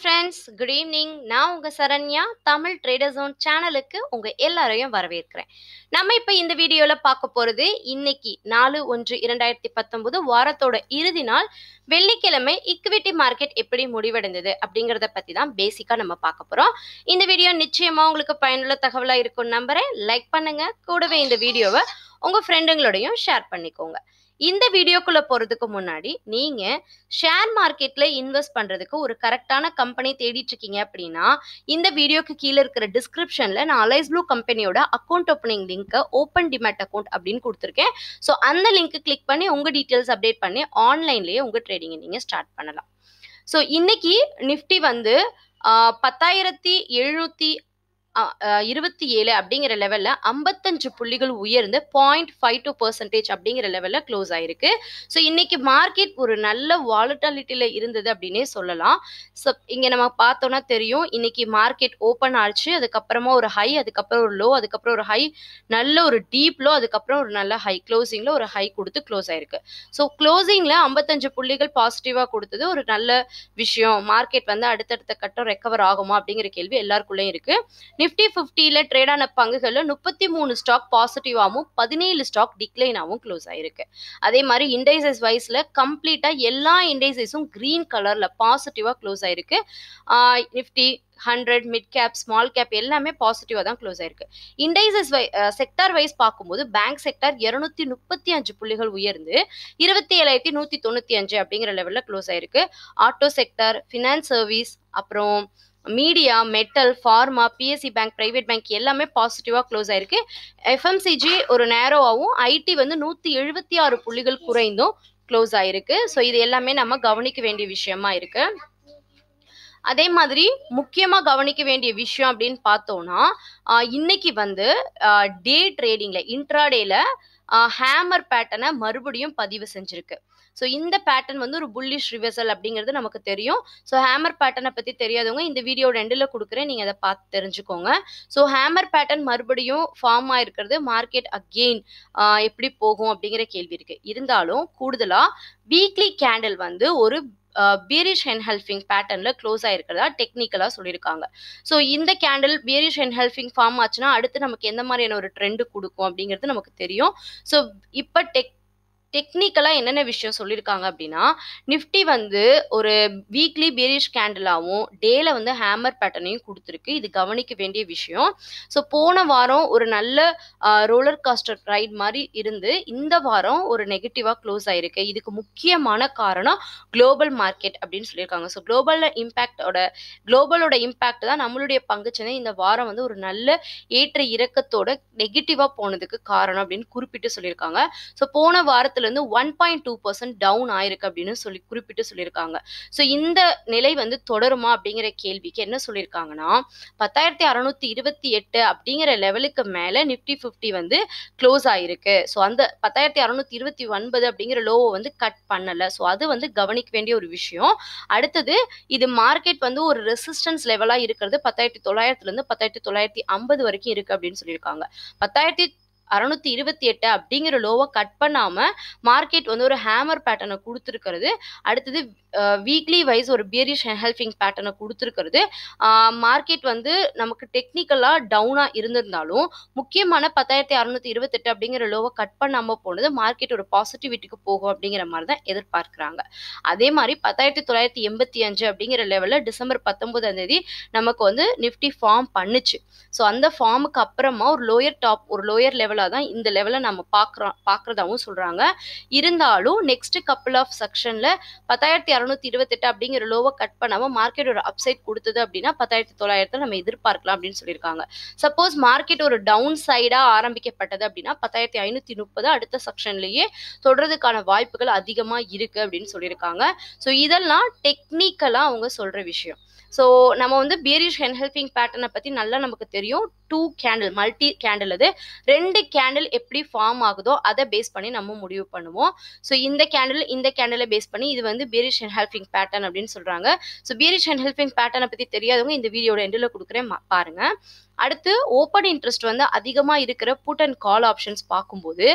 friends good evening நான் உங்கள் Saranya Tamil trader zone சேனலுக்கு உங்கள் எல்லாரையும் வரவேற்கிறேன் நம்ம இப்போ இந்த வீடியோவில் பார்க்க போகிறது இன்னைக்கு நாலு ஒன்று இரண்டாயிரத்தி பத்தொன்பது வாரத்தோட இறுதி நாள் வெள்ளிக்கிழமை இக்விட்டி மார்க்கெட் எப்படி முடிவடைந்தது அப்படிங்கிறத பற்றி தான் பேசிக்காக நம்ம பார்க்க போகிறோம் இந்த வீடியோ நிச்சயமாக உங்களுக்கு பயனுள்ள தகவலாக இருக்கும்னு நம்புகிறேன் லைக் பண்ணுங்கள் கூடவே இந்த வீடியோவை உங்கள் ஃப்ரெண்டுங்களோடையும் ஷேர் பண்ணிக்கோங்க இந்த வீடியோக்குள்ளே போகிறதுக்கு முன்னாடி நீங்கள் ஷேர் மார்க்கெட்டில் இன்வெஸ்ட் பண்ணுறதுக்கு ஒரு கரெக்டான கம்பெனி தேடிட்டு இருக்கீங்க அப்படின்னா இந்த வீடியோக்கு கீழே இருக்கிற டிஸ்கிரிப்ஷனில் நான் அலைஸ் ப்ளூ கம்பெனியோட அக்கௌண்ட் ஓப்பனிங் லிங்க்கை ஓப்பன் டிமேட் அக்கௌண்ட் அப்படின்னு கொடுத்துருக்கேன் ஸோ அந்த லிங்க்கு கிளிக் பண்ணி உங்கள் டீட்டெயில்ஸ் அப்டேட் பண்ணி ஆன்லைன்லேயே உங்கள் ட்ரேடிங்கை நீங்கள் ஸ்டார்ட் பண்ணலாம் ஸோ இன்னைக்கு நிஃப்டி வந்து பத்தாயிரத்தி எழுநூற்றி இருபத்தி ஏழு அப்படிங்கிற லெவலில் ஐம்பத்தஞ்சு புள்ளிகள் உயர்ந்து பாயிண்ட் ஃபைவ் டூ பர்சன்டேஜ் அப்படிங்கிற லெவலில் க்ளோஸ் ஆயிருக்கு ஸோ இன்னைக்கு மார்க்கெட் ஒரு நல்ல வாலட்டாலிட்டியில் இருந்தது அப்படின்னே சொல்லலாம் ஸோ இங்கே நம்ம பார்த்தோன்னா தெரியும் இன்னைக்கு மார்க்கெட் ஓப்பன் ஆச்சு அதுக்கப்புறமா ஒரு ஹை அதுக்கப்புறம் ஒரு லோ அதுக்கப்புறம் ஒரு ஹை நல்ல ஒரு டீப் லோ அதுக்கப்புறம் ஒரு நல்ல ஹை க்ளோசிங்கில் ஒரு ஹை கொடுத்து க்ளோஸ் ஆயிருக்கு ஸோ க்ளோசிங்கில் ஐம்பத்தஞ்சு புள்ளிகள் பாசிட்டிவாக கொடுத்தது ஒரு நல்ல விஷயம் மார்க்கெட் வந்து அடுத்தடுத்த கட்டம் ரெக்கவர் ஆகுமா அப்படிங்கிற கேள்வி எல்லாருக்குள்ளேயும் இருக்குது நிஃப்டி ஃபிஃப்டியில் ஆன பங்குகளில் முப்பத்தி மூணு ஸ்டாக் பாசிட்டிவாகவும் பதினேழு ஸ்டாக் டிக்ளைனாகவும் க்ளோஸ் ஆயிருக்கு அதே மாதிரி இண்டைசஸ் வைஸில் கம்ப்ளீட்டாக எல்லா இண்டைசஸும் க்ரீன் கலரில் பாசிட்டிவாக க்ளோஸ் ஆயிருக்கு Nifty hundred mid cap small cap எல்லாமே பாசிட்டிவாக தான் க்ளோஸ் ஆயிருக்கு இண்டைசஸ் வை செக்டார் வைஸ் பார்க்கும்போது பேங்க் செக்டார் இரநூத்தி முப்பத்தி அஞ்சு புள்ளிகள் உயர்ந்து இருபத்தி ஏழாயிரத்தி நூற்றி தொண்ணூற்றி அஞ்சு அப்படிங்கிற லெவலில் க்ளோஸ் ஆயிருக்கு ஆட்டோ செக்டார் ஃபினான்ஸ் சர்வீஸ் அப்புறம் media metal pharma PSC bank private bank எல்லாமே பாசிட்டிவாக க்ளோஸ் ஆயிருக்கு எஃப்எம்சிஜி ஒரு நேரோவாகவும் ஐடி வந்து நூற்றி எழுபத்தி ஆறு புள்ளிகள் குறைந்தும் க்ளோஸ் ஆயிருக்கு ஸோ இது எல்லாமே நம்ம கவனிக்க வேண்டிய விஷயமா இருக்கு அதே மாதிரி முக்கியமாக கவனிக்க வேண்டிய விஷயம் அப்படின்னு பார்த்தோம்னா இன்னைக்கு வந்து டே ட்ரேடிங்கில் இன்ட்ராடேல ஹேமர் பேட்டனை மறுபடியும் பதிவு செஞ்சிருக்கு ஸோ இந்த பேட்டர்ன் வந்து ஒரு புல்லிஷ் ரிவர்சல் அப்படிங்கிறது நமக்கு தெரியும் ஸோ ஹேமர் பேட்டர்னை பற்றி தெரியாதவங்க இந்த வீடியோ ரெண்டில் கொடுக்குறேன் நீங்கள் அதை பார்த்து தெரிஞ்சுக்கோங்க ஸோ ஹேமர் பேட்டர்ன் மறுபடியும் ஃபார்ம் ஆயிருக்கிறது மார்க்கெட் அகெயின் எப்படி போகும் அப்படிங்கிற கேள்வி இருக்குது இருந்தாலும் கூடுதலாக வீக்லி கேண்டில் வந்து ஒரு பீரிஷ் ஹெல்ஃபிங் பேட்டர்னில் க்ளோஸ் ஆகிருக்கிறதா டெக்னிக்கலாக சொல்லியிருக்காங்க ஸோ இந்த கேண்டில் பீரிஷ் ஹெல்ஃபிங் ஃபார்ம் ஆச்சுன்னா அடுத்து நமக்கு எந்த மாதிரியான ஒரு ட்ரெண்டு கொடுக்கும் அப்படிங்கிறது நமக்கு தெரியும் ஸோ இப்போ டெக் டெக்னிக்கலாக என்னென்ன விஷயம் சொல்லியிருக்காங்க அப்படின்னா நிஃப்டி வந்து ஒரு வீக்லி பேரிஷ் கேண்டிலாகவும் டேல வந்து ஹேமர் பேட்டர்னையும் கொடுத்துருக்கு இது கவனிக்க வேண்டிய விஷயம் ஸோ போன வாரம் ஒரு நல்ல ரோலர் காஸ்டர் ரைட் மாதிரி இருந்து இந்த வாரம் ஒரு நெகட்டிவாக க்ளோஸ் ஆயிருக்கு இதுக்கு முக்கியமான காரணம் குளோபல் மார்க்கெட் அப்படின்னு சொல்லியிருக்காங்க ஸோ குளோபல் இம்பேக்டோட குளோபலோட இம்பேக்ட் தான் நம்மளுடைய பங்குச்சனை இந்த வாரம் வந்து ஒரு நல்ல ஏற்ற இறக்கத்தோட நெகட்டிவாக போனதுக்கு காரணம் அப்படின்னு குறிப்பிட்டு சொல்லியிருக்காங்க ஸோ போன வாரத்தில் இருந்து one point two percent down ஆயிருக்கு அப்படின்னு சொல்லி குறிப்பிட்டு சொல்லியிருக்காங்க ஸோ இந்த நிலை வந்து தொடருமா அப்படிங்கிற கேள்விக்கு என்ன சொல்லியிருக்காங்கன்னா பத்தாயிரத்தி அறநூத்தி இருபத்தி எட்டு அப்படிங்கிற லெவலுக்கு மேல நிப்டி ஃபிஃப்டி வந்து க்ளோஸ் ஆயிருக்கு ஸோ அந்த பத்தாயிரத்தி அறநூத்தி இருபத்தி ஒன்பது அப்படிங்கிற லோவை வந்து கட் பண்ணலை ஸோ அது வந்து கவனிக்க வேண்டிய ஒரு விஷயம் அடுத்தது இது மார்க்கெட் வந்து ஒரு ரெசிஸ்டன்ஸ் லெவலாக இருக்கிறது பத்தாயிரத்தி தொள்ளாயிரத்துலேருந்து பத்தாயிரத்தி தொள்ளாயிரத்தி ஐம்பது வரைக்கும் இருக்கு அப்படின்னு சொல்லியிருக்காங்க பத்தாயிரத்தி அறநூற்றி இருபத்தி எட்டு அப்படிங்கிற லோவை கட் பண்ணாமல் மார்க்கெட் வந்து ஒரு ஹேமர் பேட்டர்னை கொடுத்துருக்கிறது அடுத்தது வீக்லி வைஸ் ஒரு பியரிஷ் ஹெல்ஃபிங் பேட்டர்னை கொடுத்துருக்கிறது மார்க்கெட் வந்து நமக்கு டெக்னிக்கலாக டவுனாக இருந்திருந்தாலும் முக்கியமான பத்தாயிரத்தி அறுநூற்றி இருபத்தெட்டு அப்படிங்கிற லோவை கட் பண்ணாமல் போனது மார்க்கெட் ஒரு பாசிட்டிவிட்டிக்கு போகும் அப்படிங்கிற மாதிரி தான் எதிர்பார்க்குறாங்க அதே மாதிரி பத்தாயிரத்தி தொள்ளாயிரத்தி எண்பத்தி அஞ்சு அப்படிங்கிற லெவலில் டிசம்பர் பத்தொன்பதாம் தேதி நமக்கு வந்து நிஃப்டி ஃபார்ம் பண்ணுச்சு ஸோ அந்த ஃபார்முக்கு அப்புறமா ஒரு லோயர் டாப் ஒரு லோயர் லெவல் லெவலாக தான் இந்த லெவலை நம்ம பார்க்குறோம் பார்க்குறதாகவும் சொல்கிறாங்க இருந்தாலும் நெக்ஸ்ட் கப்பல் ஆஃப் செக்ஷனில் பத்தாயிரத்தி அறநூற்றி இருபத்தெட்டு அப்படிங்கிற லோவை கட் பண்ணாமல் ஒரு அப்சைட் கொடுத்தது அப்படின்னா பத்தாயிரத்தி தொள்ளாயிரத்தில் நம்ம எதிர்பார்க்கலாம் அப்படின்னு சொல்லியிருக்காங்க சப்போஸ் மார்க்கெட் ஒரு டவுன் சைடாக ஆரம்பிக்கப்பட்டது அப்படின்னா பத்தாயிரத்தி ஐநூற்றி முப்பது அடுத்த செக்ஷன்லேயே தொடர்றதுக்கான வாய்ப்புகள் அதிகமாக இருக்குது அப்படின்னு சொல்லியிருக்காங்க ஸோ இதெல்லாம் டெக்னிக்கலாக அவங்க சொல்கிற விஷயம் ஸோ நம்ம வந்து பியரிஷ் ஹென் ஹெல்பிங் பேட்டர்னை பற்றி நல்லா நமக்கு தெரியும் டூ கேண்டில் மல்டி கேண்டில் அது ரெண்டு கேண்டில் எப்படி ஃபார்ம் ஆகுதோ அதை பேஸ் பண்ணி நம்ம முடிவு பண்ணுவோம் ஸோ இந்த கேண்டில் இந்த கேண்டிலை பேஸ் பண்ணி இது வந்து பீரிஷ் அண்ட் ஹெல்பிங் பேட்டர்ன் அப்படின்னு சொல்கிறாங்க ஸோ பீரிஷ் அண்ட் ஹெல்பிங் பேட்டர்னை பற்றி தெரியாதவங்க இந்த வீடியோட எண்டில் கொடுக்குறேன் பாருங்க அடுத்து ஓப்பன் இன்ட்ரெஸ்ட் வந்து அதிகமாக இருக்கிற புட் அண்ட் கால் ஆப்ஷன்ஸ் பார்க்கும்போது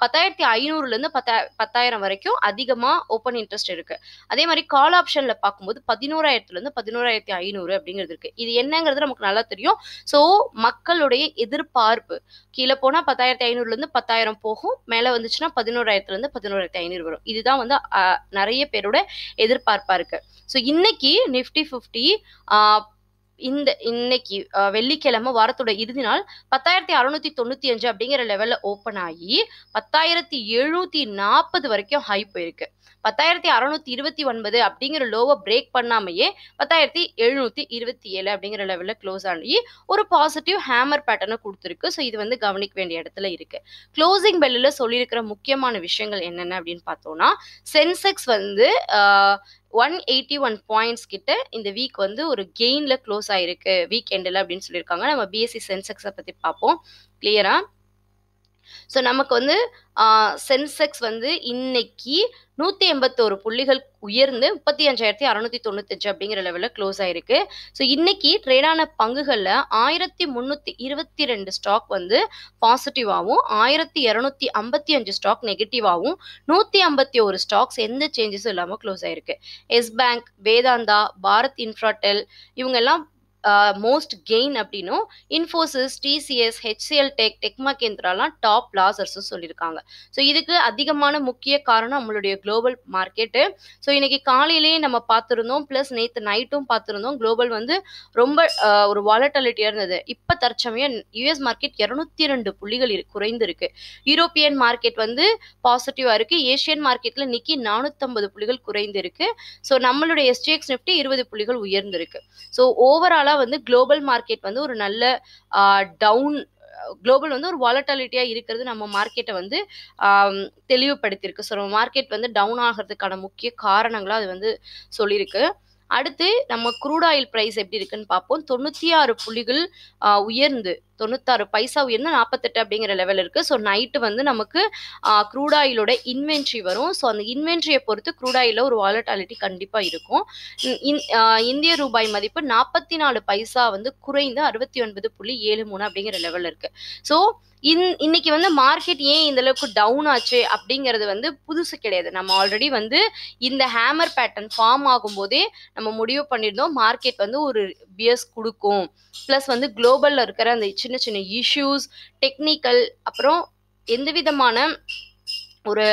பத்தாயிரத்தி ஐநூறுலேருந்து பத்தா பத்தாயிரம் வரைக்கும் அதிகமாக ஓப்பன் இன்ட்ரெஸ்ட் இருக்குது அதே மாதிரி கால் ஆப்ஷனில் பார்க்கும்போது பதினோராயிரத்துலேருந்து பதினோராயிரத்தி ஐநூறு அப்படிங்கிறது இருக்குது இது என்னங்கிறது நமக்கு நல்லா தெரியும் ஸோ மக்களுடைய எதிர்பார்ப்பு கீழே போனால் பத்தாயிரத்தி ஐநூறுலேருந்து பத்தாயிரம் போகும் மேலே வந்துச்சுன்னா பதினோராயிரத்துலேருந்து பதினோராயிரத்தி ஐநூறு வரும் இதுதான் வந்து நிறைய பேரோட எதிர்பார்ப்பாக இருக்குது ஸோ இன்னைக்கு நிஃப்டி ஃபிஃப்டி இந்த இன்னைக்கு வெள்ளிக்கிழமை வாரத்தோட இறுதி நாள் பத்தாயிரத்தி அறுநூத்தி தொண்ணூத்தி அஞ்சு அப்படிங்கிற லெவல்ல ஓப்பன் ஆகி பத்தாயிரத்தி எழுநூத்தி நாற்பது வரைக்கும் ஹை போயிருக்கு பத்தாயிரத்தி அறுநூத்தி இருபத்தி ஒன்பது அப்படிங்கிற லோவை பிரேக் பண்ணாமையே பத்தாயிரத்தி எழுநூத்தி இருபத்தி ஏழு அப்படிங்கிற லெவல்ல க்ளோஸ் ஆகி ஒரு பாசிட்டிவ் ஹேமர் பேட்டர்னை கொடுத்துருக்கு ஸோ இது வந்து கவனிக்க வேண்டிய இடத்துல இருக்கு க்ளோசிங் பெல்லில் சொல்லியிருக்கிற முக்கியமான விஷயங்கள் என்னென்ன அப்படின்னு பார்த்தோம்னா சென்செக்ஸ் வந்து ஒன் எயிட்டி ஒன் பாயிண்ட்ஸ் கிட்ட இந்த வீக் வந்து ஒரு கெயினில் க்ளோஸ் ஆகிருக்கு வீக் எண்டில் அப்படின்னு சொல்லியிருக்காங்க நம்ம பிஎஸ்சி சென்செக்ஸை பற்றி பார்ப்போம் கிளியராக ஸோ நமக்கு வந்து சென்செக்ஸ் வந்து இன்னைக்கு நூற்றி எண்பத்தோரு புள்ளிகள் உயர்ந்து முப்பத்தி அஞ்சாயிரத்தி அறநூற்றி தொண்ணூத்தஞ்சு அப்படிங்கிற லெவலில் க்ளோஸ் ஆயிருக்கு ஸோ இன்னைக்கு ட்ரேடான பங்குகளில் ஆயிரத்தி முந்நூற்றி இருபத்தி ரெண்டு ஸ்டாக் வந்து பாசிட்டிவாகவும் ஆயிரத்தி இரநூத்தி ஐம்பத்தி அஞ்சு ஸ்டாக் நெகட்டிவாகவும் நூற்றி ஐம்பத்தி ஒரு ஸ்டாக்ஸ் எந்த சேஞ்சஸும் இல்லாமல் க்ளோஸ் ஆயிருக்கு Yes Bank Vedanta Bharat Infratel இவங்கெல்லாம் மோஸ்ட் கெயின் அப்படின்னும் இன்ஃபோசிஸ் டிசிஎஸ் ஹெச்சிஎல் டெக் டெக்மா கேந்திராலாம் டாப் லாசர்ஸும் சொல்லியிருக்காங்க ஸோ இதுக்கு அதிகமான முக்கிய காரணம் நம்மளுடைய குளோபல் மார்க்கெட்டு ஸோ இன்னைக்கு காலையிலேயே நம்ம பார்த்துருந்தோம் ப்ளஸ் நேற்று நைட்டும் பார்த்துருந்தோம் குளோபல் வந்து ரொம்ப ஒரு வாலட்டாலிட்டியாக இருந்தது இப்போ தற்சமயம் யூஎஸ் மார்க்கெட் இரநூத்தி ரெண்டு புள்ளிகள் குறைந்திருக்கு யூரோப்பியன் மார்க்கெட் வந்து பாசிட்டிவாக இருக்குது ஏஷியன் மார்க்கெட்டில் நிற்கி நானூற்றம்பது புள்ளிகள் குறைந்திருக்கு ஸோ நம்மளுடைய எஸ்டிஎக்ஸ் நிஃப்டி இருபது புள்ளிகள் உயர்ந்திருக்கு ஸோ ஓவராலாக ஃபுல்லாக வந்து குளோபல் மார்க்கெட் வந்து ஒரு நல்ல டவுன் குளோபல் வந்து ஒரு வாலட்டாலிட்டியாக இருக்கிறது நம்ம மார்க்கெட்டை வந்து தெளிவுபடுத்தியிருக்கு ஸோ நம்ம மார்க்கெட் வந்து டவுன் ஆகிறதுக்கான முக்கிய காரணங்களாக அது வந்து சொல்லியிருக்கு அடுத்து நம்ம குரூட் ஆயில் ப்ரைஸ் எப்படி இருக்குன்னு பார்ப்போம் தொண்ணூற்றி ஆறு புள்ளிகள் உயர்ந்து தொண்ணூத்தாறு பைசா உயர்ந்து நாற்பத்தெட்டு அப்படிங்கிற லெவல் இருக்குது ஸோ நைட்டு வந்து நமக்கு க்ரூட் இன்வென்ட்ரி வரும் ஸோ அந்த இன்வென்ட்ரியை பொறுத்து க்ரூட் ஒரு வாலட்டாலிட்டி கண்டிப்பாக இருக்கும் இந்திய ரூபாய் மதிப்பு நாற்பத்தி நாலு பைசா வந்து குறைந்து அறுபத்தி ஒன்பது புள்ளி ஏழு மூணு அப்படிங்கிற லெவல் இருக்குது ஸோ இன் இன்னைக்கு வந்து மார்க்கெட் ஏன் இந்த அளவுக்கு டவுன் ஆச்சு அப்படிங்கிறது வந்து புதுசு கிடையாது நம்ம ஆல்ரெடி வந்து இந்த ஹேமர் பேட்டர்ன் ஃபார்ம் ஆகும்போதே நம்ம முடிவு பண்ணியிருந்தோம் மார்க்கெட் வந்து ஒரு பியர்ஸ் கொடுக்கும் ப்ளஸ் வந்து குளோபலில் இருக்கிற அந்த சின்ன சின்ன இஷ்யூஸ் டெக்னிக்கல் அப்புறம் எந்த விதமான ஒரு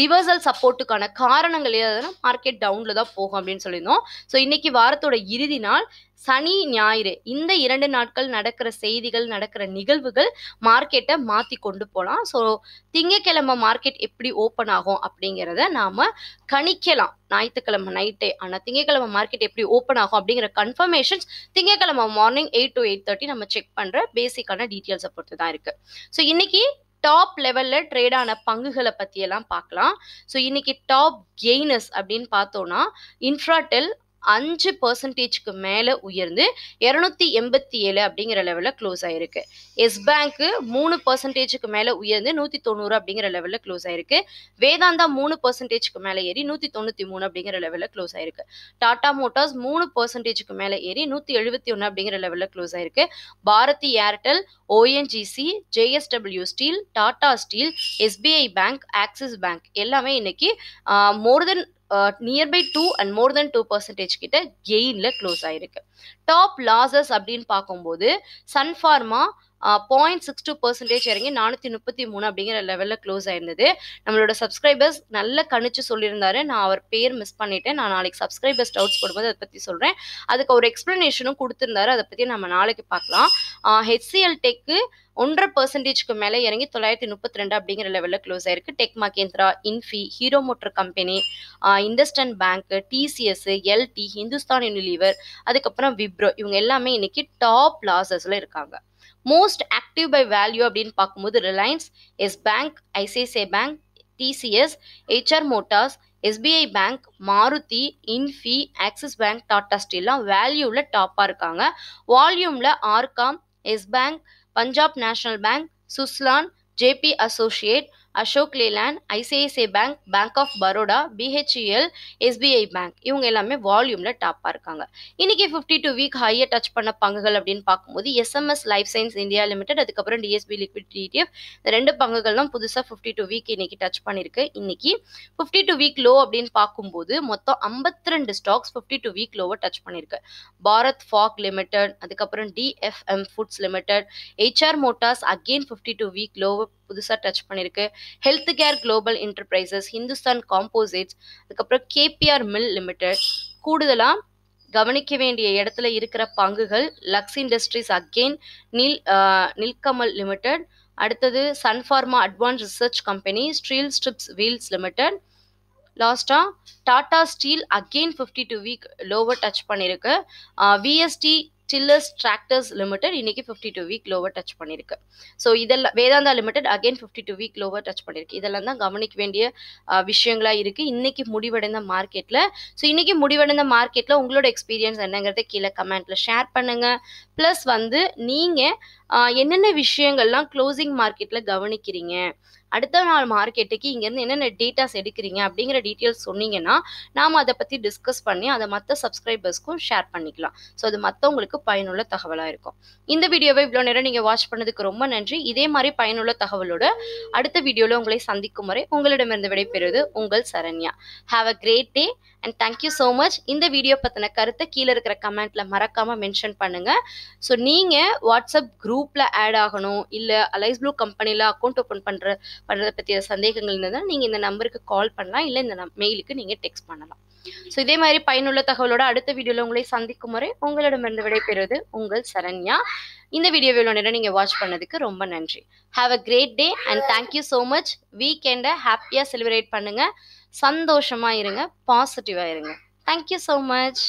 ரிவர்சல் சப்போர்ட்டுக்கான காரணங்கள் ஏதாவது மார்க்கெட் டவுனில் தான் போகும் அப்படின்னு சொல்லியிருந்தோம் ஸோ இன்னைக்கு வாரத்தோட இறுதி நாள் சனி ஞாயிறு இந்த இரண்டு நாட்கள் நடக்கிற செய்திகள் நடக்கிற நிகழ்வுகள் மார்க்கெட்டை மாற்றி கொண்டு போகலாம் ஸோ திங்கக்கிழமை மார்க்கெட் எப்படி ஓப்பன் ஆகும் அப்படிங்கிறத நாம் கணிக்கலாம் ஞாயிற்றுக்கிழமை நைட்டே ஆனால் திங்கக்கிழமை மார்க்கெட் எப்படி ஓப்பன் ஆகும் அப்படிங்கிற கன்ஃபர்மேஷன்ஸ் திங்கக்கிழமை morning eight to eight thirty நம்ம செக் பண்ணுற பேசிக்கான டீட்டெயில்ஸை பொறுத்து தான் இருக்குது ஸோ இன்னைக்கு டாப் லெவலில் ட்ரேட் ஆன பங்குகளை பற்றியெல்லாம் பார்க்கலாம் ஸோ இன்னைக்கு டாப் கெய்னஸ் அப்படின்னு பார்த்தோன்னா இன்ஃப்ராடெல் அஞ்சு பர்சன்டேஜ்க்கு மேலே உயர்ந்து இரநூத்தி எண்பத்தி ஏழு அப்படிங்கிற லெவலில் க்ளோஸ் ஆயிருக்கு எஸ் பேங்க்கு மூணு பர்சன்டேஜுக்கு மேலே உயர்ந்து நூற்றி தொண்ணூறு அப்படிங்கிற லெவலில் க்ளோஸ் ஆயிருக்கு வேதாந்தா மூணு பர்சன்டேஜ்க்கு மேலே ஏறி நூற்றி தொண்ணூற்றி மூணு அப்படிங்கிற லெவலில் க்ளோஸ் ஆயிருக்கு டாடா மோட்டார்ஸ் மூணு பர்சன்டேஜுக்கு மேலே ஏறி நூற்றி எழுபத்தி ஒன்று அப்படிங்கிற லெவலில் க்ளோஸ் ஆயிருக்கு Bharti Airtel ONGC JSW Steel Tata Steel SBI bank Axis Bank எல்லாமே இன்னைக்கு more than nearby two and more than two percentage கிட்ட கெயினில் க்ளோஸ் ஆயிருக்கு டாப் லாசஸ் அப்படின்னு பார்க்கும்போது Sun Pharma point six two percentage இறங்கி நானூற்றி முப்பத்தி மூணு அப்படிங்கிற லெவலில் க்ளோஸ் ஆயிருந்தது நம்மளோட சப்ஸ்கிரைபர்ஸ் நல்ல கணிச்சு சொல்லியிருந்தாரு நான் அவர் பேர் மிஸ் பண்ணிட்டேன் நான் நாளைக்கு சப்ஸ்கிரைபர்ஸ் டவுட்ஸ் போடும்போது அதை பற்றி சொல்கிறேன் அதுக்கு ஒரு எக்ஸ்ப்ளனேஷனும் கொடுத்துருந்தாரு அதை பற்றி நம்ம நாளைக்கு பார்க்கலாம் ஹெச்சிஎல் டெக்கு ஒன்றரை பர்சன்டேஜ்க்கு மேலே இறங்கி தொள்ளாயிரத்தி முப்பத்தி ரெண்டு அப்படிங்கிற லெவலில் க்ளோஸ் ஆயிருக்கு Tech Mahindra Infy Hero Motor company IndusInd Bank TCS LT Hindustan Unilever அதுக்கப்புறம் விப்ரோ இவங்க எல்லாமே இன்னைக்கு டாப் லாசஸில் இருக்காங்க மோஸ்ட் ஆக்டிவ் பை வேல்யூ அப்படின்னு பார்க்கும்போது Reliance Yes Bank ICICI Bank TCS HR Motors SBI bank Maruti Infy Axis Bank Tata ஸ்டீல்லாம் வேல்யூவில் டாப்பாக இருக்காங்க வால்யூமில் RCom Yes Bank Punjab National Bank Suzlon JP Associate Ashok Leyland ICICI Bank Bank of Baroda BHEL SBI bank இவங்க எல்லாமே வால்யூமில் டாப்பாக இருக்காங்க இன்றைக்கி fifty two week higher touch பண்ண பங்குகள் அப்படின்னு பார்க்கும்போது SMS Life Science India Limited அதுக்கப்புறம் டிஎஸ்பி லிக்விட் டிடிஎஃப் இந்த ரெண்டு பங்குகள் தான் புதுசாக ஃபிஃப்டி டூ வீக் இன்னைக்கு டச் பண்ணியிருக்கு இன்னைக்கு ஃபிஃப்டி டூ வீக் லோ அப்படின்னு பார்க்கும்போது மொத்தம் ஐம்பத்தி ரெண்டு ஸ்டாக்ஸ் ஃபிஃப்டி டூ வீக் லோவை டச் பண்ணியிருக்கு பாரத் ஃபாக் லிமிடெட் அதுக்கப்புறம் DFM Foods Limited HR Motors again fifty two week லோவை புதுசாக டச் பண்ணியிருக்கு Health Care Global Enterprises Hindustan Composites அதுக்கப்புறம் கேபிஆர் மில் லிமிடெட் கூடுதலாக கவனிக்க வேண்டிய இடத்துல இருக்கிற பங்குகள் லக்ஸ் இண்டஸ்ட்ரீஸ் அகெயின் நில் நில்கமல் லிமிடெட் அடுத்தது Sun Pharma Advance Research Company Steel Strips Wheels Limited லாஸ்டாக Tata Steel again fifty two week lower touch பண்ணியிருக்கு விஎஸ்டி டில்லர்ஸ் டிராக்டர்ஸ் லிமிடெட் இன்னைக்கு fifty two week lower touch பண்ணியிருக்கு ஸோ இதெல்லாம் Vedanta Limited again fifty two week lower touch பண்ணியிருக்கு இதெல்லாம் தான் கவனிக்க வேண்டிய விஷயங்களா இருக்குது இன்னைக்கு முடிவடைந்த மார்க்கெட்டில் ஸோ இன்னைக்கு முடிவடைந்த மார்க்கெட்டில் உங்களோட எக்ஸ்பீரியன்ஸ் என்னங்கிறத கீழே கமெண்ட்டில் ஷேர் பண்ணுங்கள் ப்ளஸ் வந்து நீங்கள் என்னென்ன விஷயங்கள்லாம் க்ளோசிங் மார்க்கெட்டில் கவனிக்கிறீங்க அடுத்த நாள் மார்க்கெட்டுக்கு இங்கேருந்து என்னென்ன டீட்டெயில்ஸ் எடுக்கிறீங்க அப்படிங்கிற டீட்டெயில்ஸ் சொன்னீங்கன்னா நாம் அதை பற்றி டிஸ்கஸ் பண்ணி அதை மற்ற சப்ஸ்கிரைபர்ஸ்க்கும் ஷேர் பண்ணிக்கலாம் ஸோ அது மற்றவங்களுக்கு பயனுள்ள தகவலாக இருக்கும் இந்த வீடியோவை இவ்வளோ நேரம் நீங்கள் வாட்ச் பண்ணதுக்கு ரொம்ப நன்றி இதே மாதிரி பயனுள்ள தகவலோட அடுத்த வீடியோவில் உங்களை சந்திக்கும் முறை உங்களிடமிருந்து விடைபெறுவது உங்கள் Saranya have a great day and thank you so much இந்த வீடியோ பற்றின கருத்தை கீழே இருக்கிற கமெண்ட்டில் மறக்காமல் மென்ஷன் பண்ணுங்கள் ஸோ நீங்கள் வாட்ஸ்அப் குரூப்பில் ஆட் ஆகணும் இல்லை அலைஸ் ப்ளூ கம்பெனியில் அக்கௌண்ட் ஓப்பன் பண்ணுற வர்றதை பற்றிய சந்தேகங்கள் இருந்ததுனால் நீங்கள் இந்த நம்பருக்கு கால் பண்ணலாம் இல்லை இந்த மெயிலுக்கு நீங்கள் டெக்ஸ்ட் பண்ணலாம் ஸோ இதே மாதிரி பயனுள்ள தகவலோட அடுத்த வீடியோவில் உங்களை சந்திக்கும் முறை உங்களிடமிருந்து விடைபெறுவது உங்கள் சரண்யா இந்த வீடியோவில் இவ்வளோ நேரம் நீங்கள் வாட்ச் பண்ணதுக்கு ரொம்ப நன்றி have a great day and thank you so much வீக்கெண்டை ஹாப்பியாக செலிப்ரேட் பண்ணுங்கள் சந்தோஷமாக இருங்க பாசிட்டிவாக இருங்க தேங்க்யூ ஸோ மச்